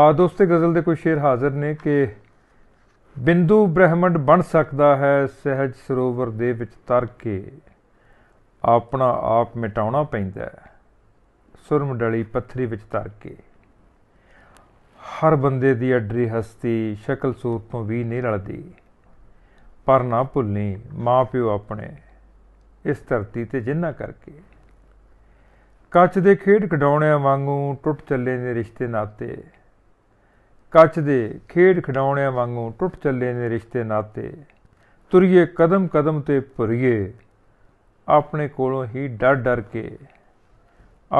ਆ ਦੋਸਤੇ ਗਜ਼ਲ ਦੇ ਕੋਈ ਸ਼ੇਰ ਹਾਜ਼ਰ ਨੇ ਕਿ ਬਿੰਦੂ ਬ੍ਰਹਿਮੰਡ ਬਣ ਸਕਦਾ ਹੈ ਸਹਿਜ ਸਰੋਵਰ ਦੇ ਵਿੱਚ ਤਰ ਕੇ ਆਪਣਾ ਆਪ ਮਿਟਾਉਣਾ ਪੈਂਦਾ ਹੈ ਸੁਰਮ ਡਲੀ ਪੱਥਰੀ ਵਿੱਚ ਤਰ ਕੇ ਹਰ ਬੰਦੇ ਦੀ ਅਡਰੀ ਹਸਤੀ ਸ਼ਕਲ ਸੂਰਤ ਤੋਂ ਵੀ ਨਹੀਂ ਰਲਦੀ ਪਰ ਨਾ ਭੁੱਲੀ ਮਾਂ ਪਿਓ ਆਪਣੇ ਇਸ ਧਰਤੀ ਤੇ ਜਿੰਨਾ ਕਰਕੇ ਕੱਚ ਦੇ ਖੇਡ ਕਢਾਉਣਿਆਂ ਵਾਂਗੂ ਟੁੱਟ ਚੱਲੇ ਨੇ ਰਿਸ਼ਤੇ ਨਾਤੇ ਕੱਚ ਦੇ ਖੇਡ ਖਡਾਉਣਿਆਂ ਵਾਂਗੂ ਟੁੱਟ ਚੱਲੇ ਨੇ ਰਿਸ਼ਤੇ ਨਾਤੇ ਤੁਰੀਏ ਕਦਮ ਕਦਮ ਤੇ ਭਰੀਏ ਆਪਣੇ ਕੋਲੋਂ ਹੀ ਡਰ ਡਰ ਕੇ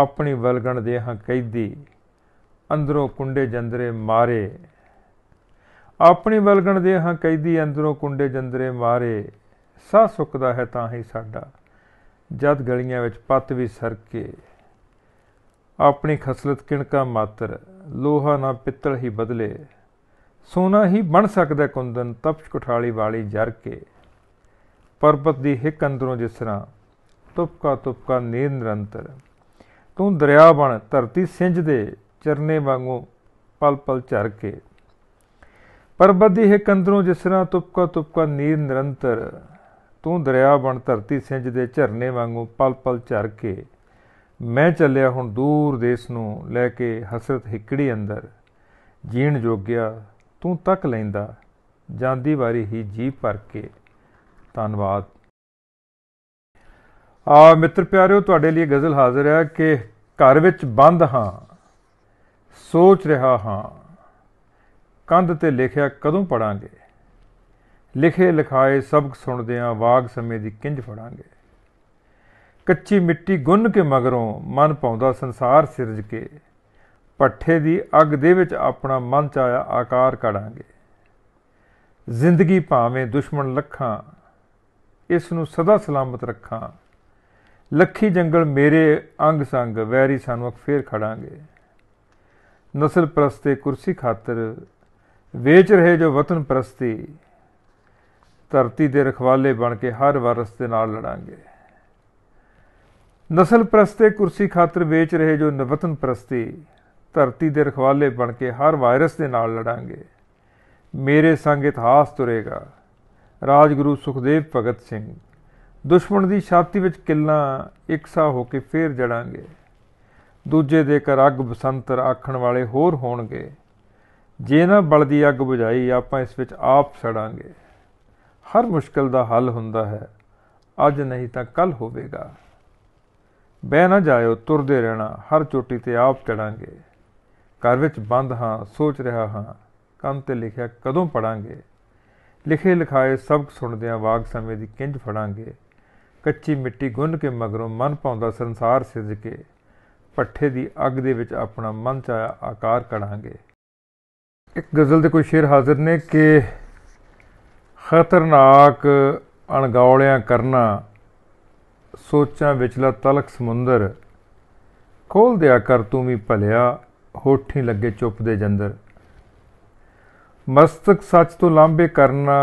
ਆਪਣੀ ਵਲਗਣ ਦੇ ਹਾਂ ਕੈਦੀ ਅੰਦਰੋਂ ਕੁੰਡੇ ਜੰਦਰੇ ਮਾਰੇ ਆਪਣੀ ਵਲਗਣ ਦੇ ਹਾਂ ਕੈਦੀ ਅੰਦਰੋਂ ਕੁੰਡੇ ਜੰਦਰੇ ਮਾਰੇ ਸਾਹ ਸੁੱਕਦਾ ਹੈ ਤਾਂ ਹੀ ਸਾਡਾ ਜਦ ਗਲੀਆਂ ਵਿੱਚ ਪੱਤ ਵੀ ਸਰਕੇ ਆਪਣੀ ਖਸਲਤ ਕਿਣਕਾ ਮਾਤਰ ਲੋਹਾ ਨਾ ਪਿੱਤਲ ਹੀ ਬਦਲੇ ਸੋਨਾ ਹੀ ਬਣ ਸਕਦਾ ਕੁੰਦਨ ਤਪਸ਼ ਕੁਠਾਲੀ ਵਾਲੀ ਜਰ ਕੇ ਪਰਬਤ ਦੀ ਹਿੱਕ ਅੰਦਰੋਂ ਜਿਸ ਤਰ੍ਹਾਂ ਤੁਪਕਾ ਤੁਪਕਾ ਨੀਰ ਨਿਰੰਤਰ ਤੂੰ ਦਰਿਆ ਬਣ ਧਰਤੀ ਸਿੰਜ ਦੇ ਚਰਨੇ ਵਾਂਗੂ ਪਲ ਪਲ ਝਰ ਕੇ ਪਰਬਤ ਦੀ ਹਿੱਕ ਅੰਦਰੋਂ ਜਿਸ ਤਰ੍ਹਾਂ ਤੁਪਕਾ ਤੁਪਕਾ ਨੀਰ ਨਿਰੰਤਰ ਤੂੰ ਦਰਿਆ ਬਣ ਧਰਤੀ ਸਿੰਜ ਦੇ ਝਰਨੇ ਵਾਂਗੂ ਪਲ ਪਲ ਝਰ ਕੇ ਮੈਂ ਚੱਲਿਆ ਹੁਣ ਦੂਰ ਦੇਸ ਨੂੰ ਲੈ ਕੇ ਹਸਰਤ ਹਿੱਕੜੀ ਅੰਦਰ ਜੀਣ ਜੋਗਿਆ ਤੂੰ ਤੱਕ ਲੈਂਦਾ ਜਾਂਦੀ ਵਾਰੀ ਹੀ ਜੀ ਭਰ ਕੇ ਧੰਨਵਾਦ ਆ ਮਿੱਤਰ ਪਿਆਰਿਓ ਤੁਹਾਡੇ ਲਈ ਗਜ਼ਲ ਹਾਜ਼ਰ ਹੈ ਕਿ ਘਰ ਵਿੱਚ ਬੰਦ ਹਾਂ ਸੋਚ ਰਿਹਾ ਹਾਂ ਕੰਧ ਤੇ ਲਿਖਿਆ ਕਦੋਂ ਪੜਾਂਗੇ ਲਿਖੇ ਲਿਖਾਏ ਸਬਕ ਸੁਣਦਿਆਂ ਵਾਗ ਸਮੇਂ ਦੀ ਕਿੰਜ ਫੜਾਂਗੇ ਕੱਚੀ ਮਿੱਟੀ ਗੁੰਨ ਕੇ ਮਗਰੋਂ ਮਨ ਪਾਉਂਦਾ ਸੰਸਾਰ ਸਿਰਜ ਕੇ ਪੱਠੇ ਦੀ ਅੱਗ ਦੇ ਵਿੱਚ ਆਪਣਾ ਮਨ ਚਾਇਆ ਆਕਾਰ ਕੜਾਂਗੇ ਜ਼ਿੰਦਗੀ ਭਾਵੇਂ ਦੁਸ਼ਮਣ ਲੱਖਾਂ ਇਸ ਨੂੰ ਸਦਾ ਸਲਾਮਤ ਰੱਖਾਂ ਲੱਖੀ ਜੰਗਲ ਮੇਰੇ ਅੰਗ ਸੰਗ ਵੈਰੀ ਸਾਨੂੰ ਫੇਰ ਖੜਾਂਗੇ ਨਸਲ ਪ੍ਰਸਤੇ ਕੁਰਸੀ ਖਾਤਰ ਵੇਚ ਰਹੇ ਜੋ ਵਤਨ ਪ੍ਰਸਤੀ ਧਰਤੀ ਦੇ ਰਖਵਾਲੇ ਬਣ ਕੇ ਹਰ ਵਾਰਸ ਦੇ ਨਾਲ ਲੜਾਂਗੇ ਨਸਲ ਪ੍ਰਸਤੇ ਕੁਰਸੀ ਖਾਤਰ ਵੇਚ ਰਹੇ ਜੋ ਨਵਤਨ ਪ੍ਰਸਤੀ ਧਰਤੀ ਦੇ ਰਖਵਾਲੇ ਬਣ ਕੇ ਹਰ ਵਾਇਰਸ ਦੇ ਨਾਲ ਲੜਾਂਗੇ ਮੇਰੇ ਸੰਗ ਇਤਿਹਾਸ ਤੁਰੇਗਾ ਰਾਜਗੁਰੂ ਸੁਖਦੇਵ ਭਗਤ ਸਿੰਘ ਦੁਸ਼ਮਣ ਦੀ ਛਾਤੀ ਵਿੱਚ ਕਿੱਲਾਂ ਇਕਸਾ ਹੋ ਕੇ ਫੇਰ ਜੜਾਂਗੇ ਦੂਜੇ ਦੇ ਕਰ ਅੱਗ ਬਸੰਤਰ ਆਖਣ ਵਾਲੇ ਹੋਰ ਹੋਣਗੇ ਜੇ ਨਾ ਬਲ ਦੀ ਅੱਗ ਬੁਝਾਈ ਆਪਾਂ ਇਸ ਵਿੱਚ ਆਪ ਸੜਾਂਗੇ ਹਰ ਮੁਸ਼ਕਲ ਦਾ ਹੱਲ ਹੁੰਦਾ ਹੈ ਅੱਜ ਨਹੀਂ ਤਾਂ ਕੱਲ ਹੋਵੇਗਾ ਬਹਿ ਨਾ ਜਾਇਓ ਤੁਰਦੇ ਰਹਿਣਾ ਹਰ ਚੋਟੀ ਤੇ ਆਪ ਚੜਾਂਗੇ ਘਰ ਵਿੱਚ ਬੰਦ ਹਾਂ ਸੋਚ ਰਿਹਾ ਹਾਂ ਕੰਨ ਤੇ ਲਿਖਿਆ ਕਦੋਂ ਪੜਾਂਗੇ ਲਿਖੇ ਲਿਖਾਏ ਸਬਕ ਸੁਣਦਿਆਂ ਵਾਗ ਸਮੇਂ ਦੀ ਕਿੰਜ ਫੜਾਂਗੇ ਕੱਚੀ ਮਿੱਟੀ ਗੁੰਨ ਕੇ ਮਗਰੋਂ ਮਨ ਪਾਉਂਦਾ ਸੰਸਾਰ ਸਿਰਜ ਕੇ ਪੱਠੇ ਦੀ ਅੱਗ ਦੇ ਵਿੱਚ ਆਪਣਾ ਮਨ ਚਾਇਆ ਆਕਾਰ ਕਢਾਂਗੇ ਇੱਕ ਗਜ਼ਲ ਦੇ ਕੋਈ ਸ਼ੇਰ ਹਾਜ਼ਰ ਨੇ ਕਿ ਖਤਰਨਾਕ ਅਣਗੌਲਿਆਂ ਕਰਨਾ ਸੋਚਾਂ ਵਿਚਲਾ ਤਲਕ ਸਮੁੰਦਰ ਖੋਲ ਦਿਆ ਕਰ ਤੂੰ ਵੀ ਭਲਿਆ ਹੋਠੀ ਲੱਗੇ ਚੁੱਪ ਦੇ ਜੰਦਰ ਮਸਤਕ ਸੱਚ ਤੋਂ ਲਾਂਬੇ ਕਰਨਾ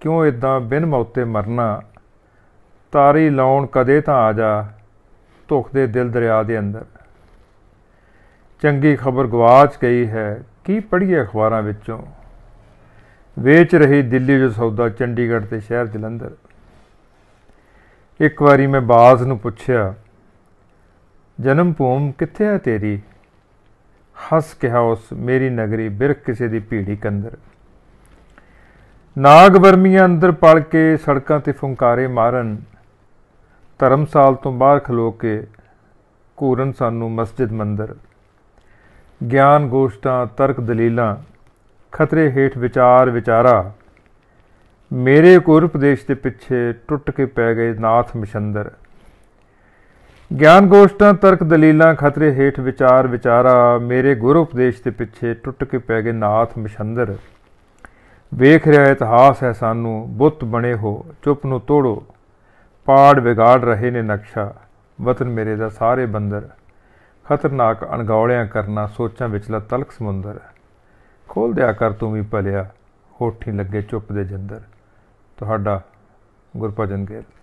ਕਿਉਂ ਇਦਾਂ ਬਿਨ ਮੌਤੇ ਮਰਨਾ ਤਾਰੀ ਲਾਉਣ ਕਦੇ ਤਾਂ ਆ ਜਾ ਦੇ ਦਿਲ ਦਰਿਆ ਦੇ ਅੰਦਰ ਚੰਗੀ ਖਬਰ ਗਵਾਚ ਗਈ ਹੈ ਕੀ ਪੜੀਏ ਅਖਬਾਰਾਂ ਵਿੱਚੋਂ ਵੇਚ ਰਹੀ ਦਿੱਲੀ ਜੋ ਸੌਦਾ ਚੰਡੀਗੜ੍ਹ ਤੇ ਸ਼ਹਿਰ ਜਲੰਧਰ ਇੱਕ ਵਾਰੀ ਮੈਂ ਬਾਜ਼ ਨੂੰ ਪੁੱਛਿਆ ਜਨਮ ਭੂਮ ਕਿੱਥੇ ਹੈ ਤੇਰੀ ਹੱਸ ਕਿਹਾ ਉਸ ਮੇਰੀ ਨਗਰੀ ਬਿਰ ਕਿਸੇ ਦੀ ਭੀੜੀ ਕੰਦਰ ਨਾਗ ਵਰਮੀਆਂ ਅੰਦਰ ਪਲ ਕੇ ਸੜਕਾਂ ਤੇ ਫੁੰਕਾਰੇ ਮਾਰਨ ਧਰਮਸਾਲ ਤੋਂ ਬਾਹਰ ਖਲੋ ਕੇ ਕੂਰਨ ਸਾਨੂੰ ਮਸਜਿਦ ਮੰਦਰ ਗਿਆਨ ਗੋਸ਼ਟਾਂ ਤਰਕ ਦਲੀਲਾਂ ਖਤਰੇ ਹੇਠ ਵਿਚਾਰ ਵਿਚਾਰਾ ਮੇਰੇ ਕੋਰ ਉਪਦੇਸ਼ ਦੇ ਪਿੱਛੇ ਟੁੱਟ ਕੇ ਪੈ ਗਏ ਨਾਥ ਮਿਸ਼ੰਦਰ ਗਿਆਨ ਗੋਸ਼ਟਾਂ ਤਰਕ ਦਲੀਲਾਂ ਖਤਰੇ ਹੇਠ ਵਿਚਾਰ ਵਿਚਾਰਾ ਮੇਰੇ ਗੁਰ ਉਪਦੇਸ਼ ਦੇ ਪਿੱਛੇ ਟੁੱਟ ਕੇ ਪੈ ਗਏ ਨਾਥ ਮਿਸ਼ੰਦਰ ਵੇਖ ਰਿਹਾ ਇਤਿਹਾਸ ਹੈ ਸਾਨੂੰ ਬੁੱਤ ਬਣੇ ਹੋ ਚੁੱਪ ਨੂੰ ਤੋੜੋ ਪਾੜ ਵਿਗਾੜ ਰਹੇ ਨੇ ਨਕਸ਼ਾ ਵਤਨ ਮੇਰੇ ਦਾ ਸਾਰੇ ਬੰਦਰ ਖਤਰਨਾਕ ਅਣਗੌਲਿਆਂ ਕਰਨਾ ਸੋਚਾਂ ਵਿਚਲਾ ਤਲਕ ਸਮੁੰਦਰ ਖੋਲ ਦਿਆ ਕਰ ਤੂੰ ਵੀ ਭਲਿਆ ਹੋਠੀ ਲੱਗੇ ਚੁੱਪ ਦੇ ਜੰਦਰ ਤੁਹਾਡਾ ਗੁਰਪ੍ਰਜਨ ਗਿੱਲ